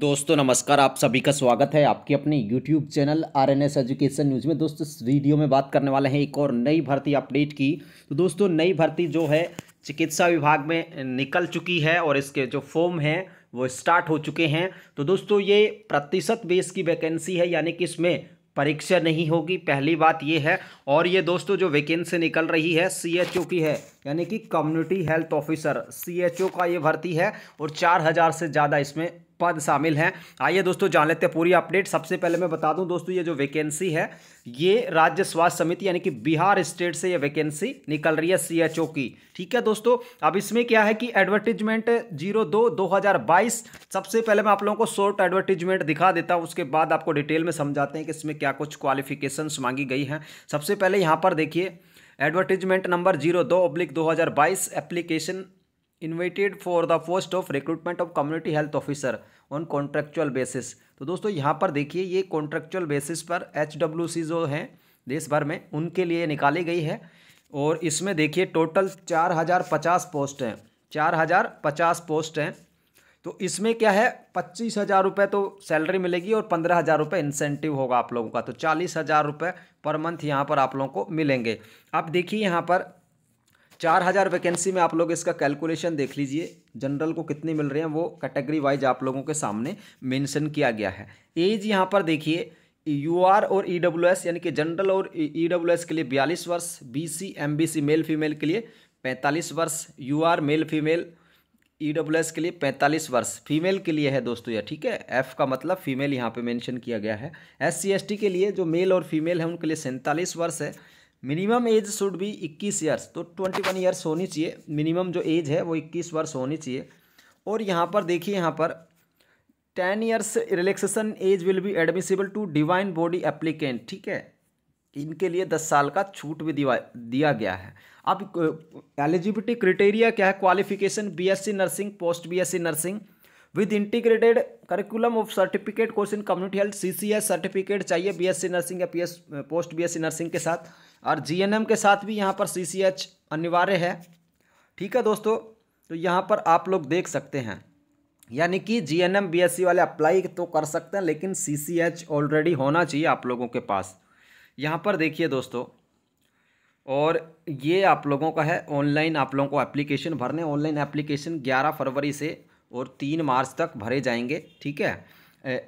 दोस्तों नमस्कार आप सभी का स्वागत है आपके अपने YouTube channel R N S education news में दोस्तों इस वीडियो में बात करने वाले हैं एक और नई भर्ती अपडेट की तो दोस्तों नई भर्ती जो है चिकित्सा विभाग में निकल चुकी है और इसके जो फॉर्म हैं वो स्टार्ट हो चुके हैं तो दोस्तों ये प्रतिशत बेस की वैकेंसी है यानी कि इसमें परीक्षा नहीं होगी पहली बात ये है और ये दोस्तों जो वैकेंसी निकल रही है सी की है यानी कि कम्युनिटी हेल्थ ऑफिसर सी का ये भर्ती है और चार हज़ार से ज़्यादा इसमें पद शामिल हैं आइए दोस्तों जान लेते हैं पूरी अपडेट सबसे पहले मैं बता दूं दोस्तों ये जो वैकेंसी है ये राज्य स्वास्थ्य समिति यानी कि बिहार स्टेट से ये वैकेंसी निकल रही है सीएचओ की ठीक है दोस्तों अब इसमें क्या है कि एडवर्टीजमेंट जीरो दो दो हज़ार बाईस सबसे पहले मैं आप लोगों को शॉर्ट एडवर्टीजमेंट दिखा देता हूँ उसके बाद आपको डिटेल में समझाते हैं कि इसमें क्या कुछ क्वालिफिकेशंस मांगी गई हैं सबसे पहले यहाँ पर देखिए एडवर्टीजमेंट नंबर जीरो दो ओब्लिक दो हज़ार बाईस application invited for the post of recruitment of community health officer on contractual basis तो दोस्तों यहाँ पर देखिए ये कॉन्ट्रेक्चुअल बेसिस पर एच जो हैं देश भर में उनके लिए निकाली गई है और इसमें देखिए टोटल चार हज़ार पचास पोस्ट हैं चार हज़ार पचास पोस्ट हैं तो इसमें क्या है पच्चीस हज़ार रुपये तो सैलरी मिलेगी और पंद्रह हज़ार रुपये इंसेंटिव होगा आप लोगों का तो चालीस हज़ार रुपये पर मंथ यहाँ पर आप लोगों को मिलेंगे अब देखिए यहाँ पर चार हज़ार वैकेंसी में आप लोग इसका कैलकुलेशन देख लीजिए जनरल को कितने मिल रहे हैं वो कैटेगरी वाइज आप लोगों के सामने मेंशन किया गया है एज यहाँ पर देखिए यू आर और ई एस यानी कि जनरल और ई एस के लिए बयालीस वर्ष B C M B C male female के लिए पैंतालीस वर्ष U R male female E W S के लिए पैंतालीस वर्ष फीमेल के लिए है दोस्तों यह ठीक है एफ़ का मतलब फीमेल यहाँ पर मैंशन किया गया है एस सी एस टी के लिए जो मेल और फीमेल है उनके लिए सैंतालीस वर्ष है मिनिमम एज शुड भी इक्कीस ईयर्स तो ट्वेंटी वन ईयर्स होनी चाहिए मिनिमम जो एज है वो इक्कीस वर्ष होनी चाहिए और यहाँ पर देखिए यहाँ पर ten years relaxation age will be admissible to divine body applicant ठीक है इनके लिए दस साल का छूट भी दिया गया है अब एलिजिबिलिटी क्रिटेरिया क्या है qualification C nursing post C nursing with integrated curriculum of certificate course in community health S certificate चाहिए सी नर्सिंग या एस पोस्ट सी नर्सिंग के साथ और जी के साथ भी यहाँ पर सी अनिवार्य है ठीक है दोस्तों तो यहाँ पर आप लोग देख सकते हैं यानी कि G N M B S C वाले अप्लाई तो कर सकते हैं लेकिन सी सी एच ऑलरेडी होना चाहिए आप लोगों के पास यहाँ पर देखिए दोस्तों और ये आप लोगों का है ऑनलाइन आप लोगों को एप्लीकेशन भरने ऑनलाइन एप्लीकेशन ग्यारह फरवरी से और तीन मार्च तक भरे जाएंगे ठीक है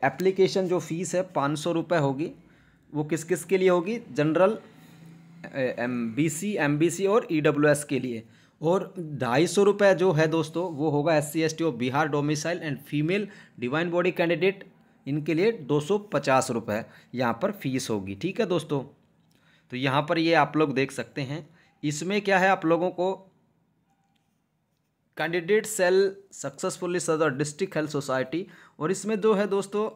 एप्लीकेशन जो फ़ीस है पाँच सौ रुपये होगी वो किस किस के लिए होगी general M B C M B C और ई डब्ल्यू एस के लिए और ढाई सौ रुपये जो है दोस्तों वो होगा S C S T of Bihar domicile and female divine body candidate इनके लिए दो सौ पचास रुपये यहाँ पर फीस होगी ठीक है दोस्तों तो यहाँ पर ये आप लोग देख सकते हैं इसमें क्या है आप लोगों को कैंडिडेट सेल सक्सेसफुली सदर डिस्ट्रिक्ट हेल्थ सोसाइटी और इसमें जो है दोस्तों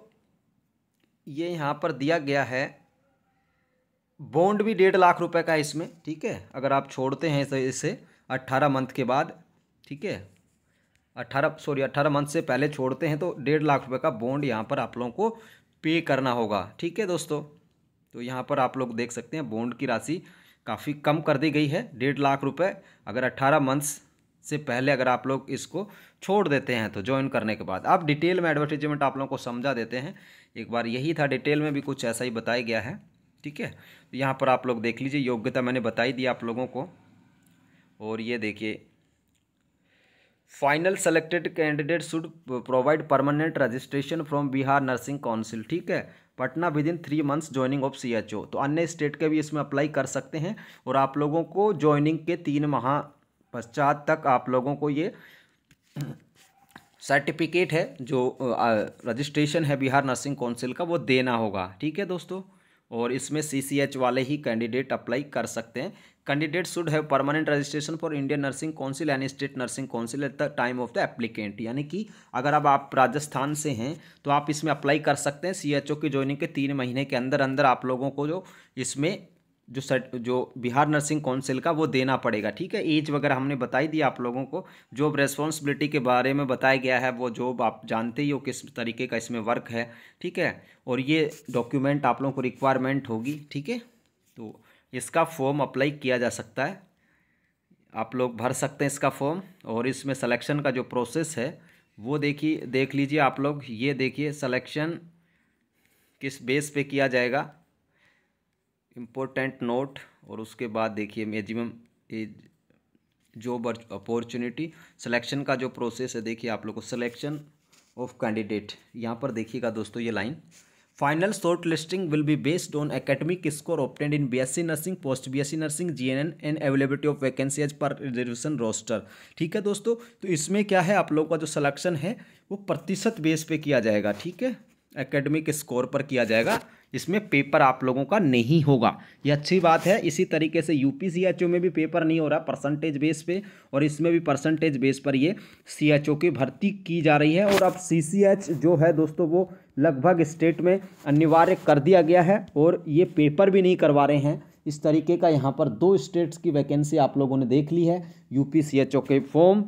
ये यहाँ पर दिया गया है बॉन्ड भी डेढ़ लाख रुपए का इसमें ठीक है अगर आप छोड़ते हैं इसे अट्ठारह मंथ के बाद ठीक है अट्ठारह सॉरी अट्ठारह मंथ से पहले छोड़ते हैं तो डेढ़ लाख रुपए का बॉन्ड यहाँ पर आप लोगों को पे करना होगा ठीक है दोस्तों तो यहाँ पर आप लोग देख सकते हैं बॉन्ड की राशि काफ़ी कम कर दी गई है डेढ़ लाख रुपये अगर अट्ठारह मंथ्स से पहले अगर आप लोग इसको छोड़ देते हैं तो ज्वाइन करने के बाद आप डिटेल में एडवर्टीजमेंट आप लोगों को समझा देते हैं एक बार यही था डिटेल में भी कुछ ऐसा ही बताया गया है ठीक है तो यहाँ पर आप लोग देख लीजिए योग्यता मैंने बताई दी आप लोगों को और ये देखिए final selected candidate should provide permanent registration from Bihar nursing council ठीक है Patna within three months joining of C H O तो अन्य स्टेट के भी इसमें अप्लाई कर सकते हैं और आप लोगों को ज्वाइनिंग के तीन माह पश्चात तक आप लोगों को ये सर्टिफिकेट है जो रजिस्ट्रेशन है बिहार नर्सिंग काउंसिल का वो देना होगा ठीक है दोस्तों और इसमें सीसीएच वाले ही कैंडिडेट अप्लाई कर सकते हैं candidate should have permanent registration for Indian nursing council and state nursing council at the time of the applicant यानी कि अगर अब आप राजस्थान से हैं तो आप इसमें अप्लाई कर सकते हैं सीएचओ की ज्वाइनिंग के तीन महीने के अंदर अंदर आप लोगों को जो इसमें जो सर्ट जो बिहार नर्सिंग काउंसिल का वो देना पड़ेगा ठीक है एज वगैरह हमने बताई दी आप लोगों को जॉब रेस्पॉन्सिबिलिटी के बारे में बताया गया है वो जॉब आप जानते ही हो किस तरीके का इसमें वर्क है ठीक है और ये डॉक्यूमेंट आप लोगों को रिक्वायरमेंट होगी ठीक है तो इसका फॉर्म अप्लाई किया जा सकता है आप लोग भर सकते हैं इसका फॉर्म और इसमें सलेक्शन का जो प्रोसेस है वो देखिए देख लीजिए आप लोग ये देखिए सलेक्शन किस बेस पे किया जाएगा इम्पोर्टेंट नोट और उसके बाद देखिए एज जॉब अपॉर्चुनिटी सिलेक्शन का जो प्रोसेस है देखिए आप लोग को सिलेक्शन ऑफ कैंडिडेट यहाँ पर देखिएगा दोस्तों ये line final shortlisting will be based on academic score obtained in BSc nursing post BSc nursing GNN and availability of vacancy as per reservation roster ठीक है दोस्तों तो इसमें क्या है आप लोग का जो सिलेक्शन है वो प्रतिशत बेस पे किया जाएगा ठीक है एकेडमिक स्कोर पर किया जाएगा इसमें पेपर आप लोगों का नहीं होगा ये अच्छी बात है इसी तरीके से यू पी में भी पेपर नहीं हो रहा परसेंटेज बेस पे और इसमें भी परसेंटेज बेस पर ये सी ओ की भर्ती की जा रही है और अब एच जो है दोस्तों वो लगभग स्टेट में अनिवार्य कर दिया गया है और ये पेपर भी नहीं करवा रहे हैं इस तरीके का यहाँ पर दो स्टेट्स की वैकेंसी आप लोगों ने देख ली है एच ओ के फॉर्म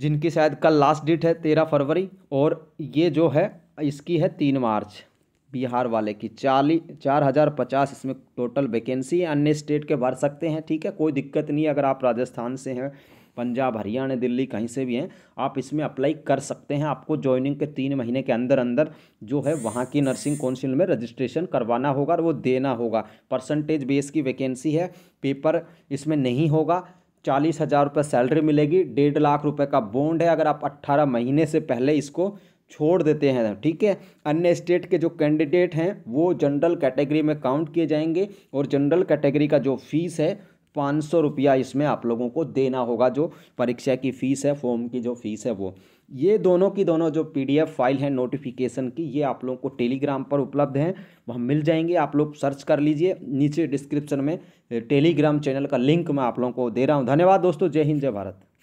जिनकी शायद कल लास्ट डेट है तेरह फरवरी और ये जो है इसकी है तीन मार्च बिहार वाले की चालीस चार हज़ार पचास इसमें टोटल वैकेंसी है अन्य स्टेट के भर सकते हैं ठीक है कोई दिक्कत नहीं है अगर आप राजस्थान से हैं पंजाब हरियाणा दिल्ली कहीं से भी हैं आप इसमें अप्लाई कर सकते हैं आपको ज्वाइनिंग के तीन महीने के अंदर अंदर जो है वहाँ की नर्सिंग काउंसिल में रजिस्ट्रेशन करवाना होगा और वो देना होगा परसेंटेज बेस की वैकेंसी है पेपर इसमें नहीं होगा चालीस हज़ार रुपये सैलरी मिलेगी डेढ़ लाख रुपए का बोंड है अगर आप अट्ठारह महीने से पहले इसको छोड़ देते हैं ठीक है अन्य स्टेट के जो कैंडिडेट हैं वो जनरल कैटेगरी में काउंट किए जाएंगे और जनरल कैटेगरी का जो फीस है पाँच सौ रुपया इसमें आप लोगों को देना होगा जो परीक्षा की फ़ीस है फॉर्म की जो फ़ीस है वो ये दोनों की दोनों जो पीडीएफ फाइल है नोटिफिकेशन की ये आप लोगों को टेलीग्राम पर उपलब्ध हैं वहाँ मिल जाएंगे आप लोग सर्च कर लीजिए नीचे डिस्क्रिप्शन में टेलीग्राम चैनल का लिंक मैं आप लोगों को दे रहा हूँ धन्यवाद दोस्तों जय हिंद जय भारत